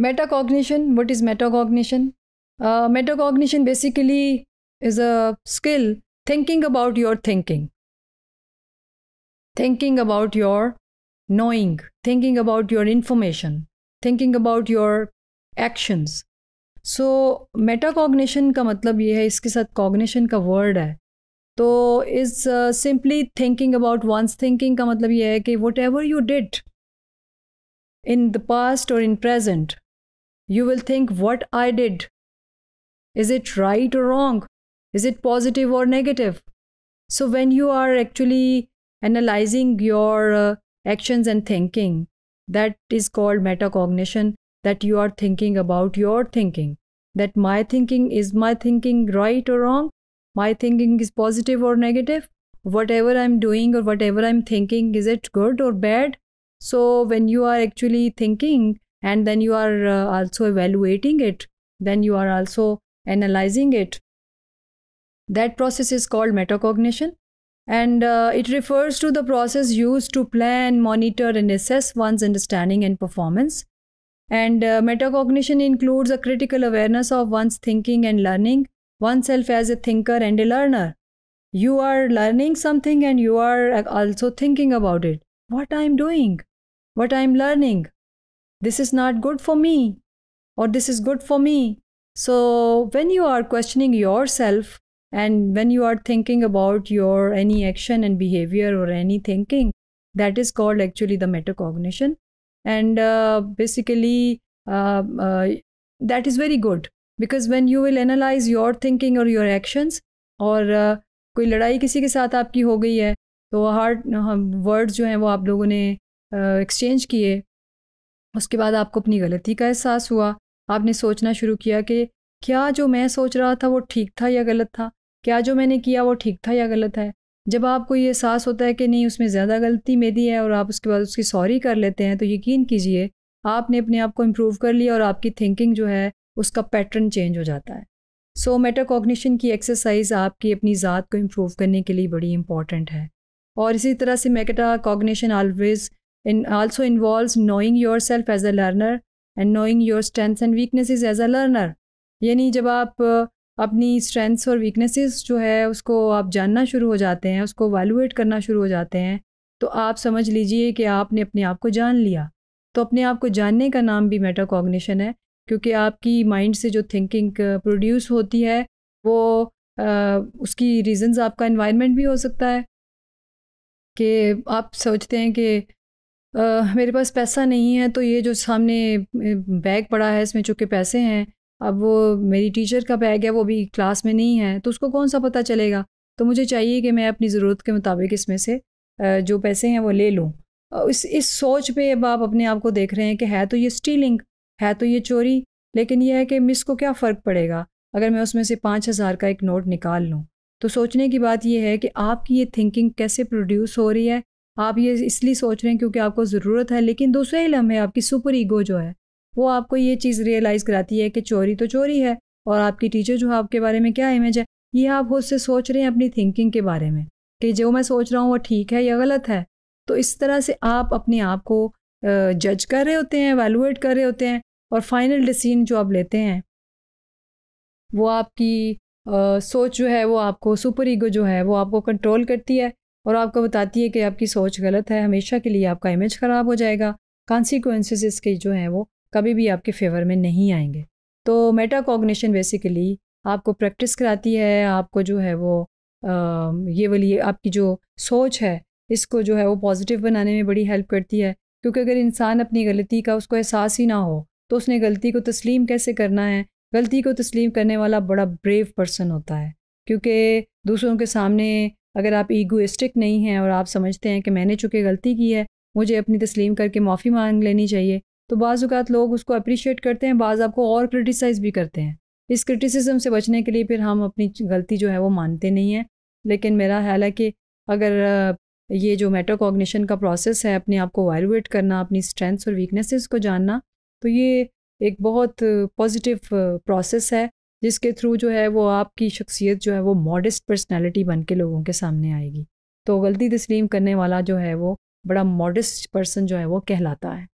Metacognition what is metacognition metacognition basically is a skill thinking about your thinking thinking about your knowing thinking about your information thinking about your actions so metacognition का मतलब ये है इसके साथ cognition का word है तो is simply thinking about one's thinking का मतलब ये है कि whatever you did in the past और in present You will think what I did. Is it right or wrong? Is it positive or negative? So, when you are actually analyzing your uh, actions and thinking, that is called metacognition, that you are thinking about your thinking. That my thinking is my thinking right or wrong? My thinking is positive or negative? Whatever I'm doing or whatever I'm thinking, is it good or bad? So, when you are actually thinking and then you are uh, also evaluating it then you are also analyzing it that process is called metacognition and uh, it refers to the process used to plan monitor and assess one's understanding and performance and uh, metacognition includes a critical awareness of one's thinking and learning oneself as a thinker and a learner you are learning something and you are uh, also thinking about it what i'm doing what i'm learning this is not good for me or this is good for me. So when you are questioning yourself and when you are thinking about your any action and behavior or any thinking, that is called actually the metacognition. And uh, basically, uh, uh, that is very good because when you will analyze your thinking or your actions or uh, कोई लड़ाई किसी के साथ आपकी हो गई है तो हार्ड वर्ड्स जो हैं वो आप लोगों ने एक्सचेंज uh, किए उसके बाद आपको अपनी गलती का एहसास हुआ आपने सोचना शुरू किया कि क्या जो मैं सोच रहा था वो ठीक था या गलत था क्या जो मैंने किया वो ठीक था या गलत है जब आपको ये एहसास होता है कि नहीं उसमें ज़्यादा गलती मेरी है और आप उसके बाद उसकी सॉरी कर लेते हैं तो यकीन कीजिए आपने अपने आप को इम्प्रूव कर लिया और आपकी थिंकिंग जो है उसका पैटर्न चेंज हो जाता है सो मेटाकॉग्निशन की एक्सरसाइज आपकी अपनी ज़ात को इम्प्रूव करने के लिए बड़ी इंपॉर्टेंट है और इसी तरह से metacognition always It also involves knowing yourself as a learner and knowing your strengths and weaknesses as a learner. यानी जब आप uh, अपनी स्ट्रेंथ्स और वीकनेसेस जो है उसको आप जानना शुरू हो जाते हैं उसको वैल्यूएट करना शुरू हो जाते हैं तो आप समझ लीजिए कि आपने अपने आप को जान लिया तो अपने आप को जानने का नाम भी मेटाकॉग्निशन है क्योंकि आपकी माइंड से जो थिंकिंग प्रोड्यूस uh, होती है वो आ, uh, उसकी रीजंस आपका इन्वायरमेंट भी हो सकता है कि आप सोचते हैं कि आ, मेरे पास पैसा नहीं है तो ये जो सामने बैग पड़ा है इसमें चूँकि पैसे हैं अब वो मेरी टीचर का बैग है वो भी क्लास में नहीं है तो उसको कौन सा पता चलेगा तो मुझे चाहिए कि मैं अपनी ज़रूरत के मुताबिक इसमें से जो पैसे हैं वो ले लूँ इस इस सोच पे अब आप अपने आप को देख रहे हैं कि है तो ये स्टीलिंग है तो ये चोरी लेकिन यह है कि मिस को क्या फ़र्क पड़ेगा अगर मैं उसमें से पाँच हज़ार का एक नोट निकाल लूँ तो सोचने की बात यह है कि आपकी ये थिंकिंग कैसे प्रोड्यूस हो रही है आप ये इसलिए सोच रहे हैं क्योंकि आपको ज़रूरत है लेकिन दूसरे ही लम्हे आपकी सुपर ईगो जो है वो आपको ये चीज़ रियलाइज़ कराती है कि चोरी तो चोरी है और आपकी टीचर जो है आपके बारे में क्या इमेज है ये आप खुद से सोच रहे हैं अपनी थिंकिंग के बारे में कि जो मैं सोच रहा हूँ वो ठीक है या गलत है तो इस तरह से आप अपने आप को जज कर रहे होते हैं वैल्यूएट कर रहे होते हैं और फाइनल डिसीजन जो आप लेते हैं वो आपकी आ, सोच जो है वो आपको सुपर ईगो जो है वो आपको कंट्रोल करती है और आपको बताती है कि आपकी सोच गलत है हमेशा के लिए आपका इमेज ख़राब हो जाएगा कॉन्सिक्वेंसेस इसके जो हैं वो कभी भी आपके फेवर में नहीं आएंगे तो कॉग्निशन बेसिकली आपको प्रैक्टिस कराती है आपको जो है वो आ, ये वाली आपकी जो सोच है इसको जो है वो पॉजिटिव बनाने में बड़ी हेल्प करती है क्योंकि अगर इंसान अपनी गलती का उसको एहसास ही ना हो तो उसने गलती को तस्लीम कैसे करना है गलती को तस्लीम करने वाला बड़ा ब्रेव पर्सन होता है क्योंकि दूसरों के सामने अगर आप ईगोइस्टिक नहीं हैं और आप समझते हैं कि मैंने चूँकि गलती की है मुझे अपनी तस्लीम करके माफ़ी मांग लेनी चाहिए तो बाज़ात लोग उसको अप्रिशिएट करते हैं बाज़ आपको और क्रिटिसाइज़ भी करते हैं इस क्रिटिसिज्म से बचने के लिए फिर हम अपनी गलती जो है वो मानते नहीं हैं लेकिन मेरा ख्याल है कि अगर ये जो मेटाकॉग्निशन का प्रोसेस है अपने आप को वायलुएट करना अपनी स्ट्रेंथ्स और वीकनेसेस को जानना तो ये एक बहुत पॉजिटिव प्रोसेस है जिसके थ्रू जो है वो आपकी शख्सियत जो है वो मॉडस्ट पर्सनैलिटी बन के लोगों के सामने आएगी तो गलती तस्लीम करने वाला जो है वो बड़ा मॉडस्ट पर्सन जो है वो कहलाता है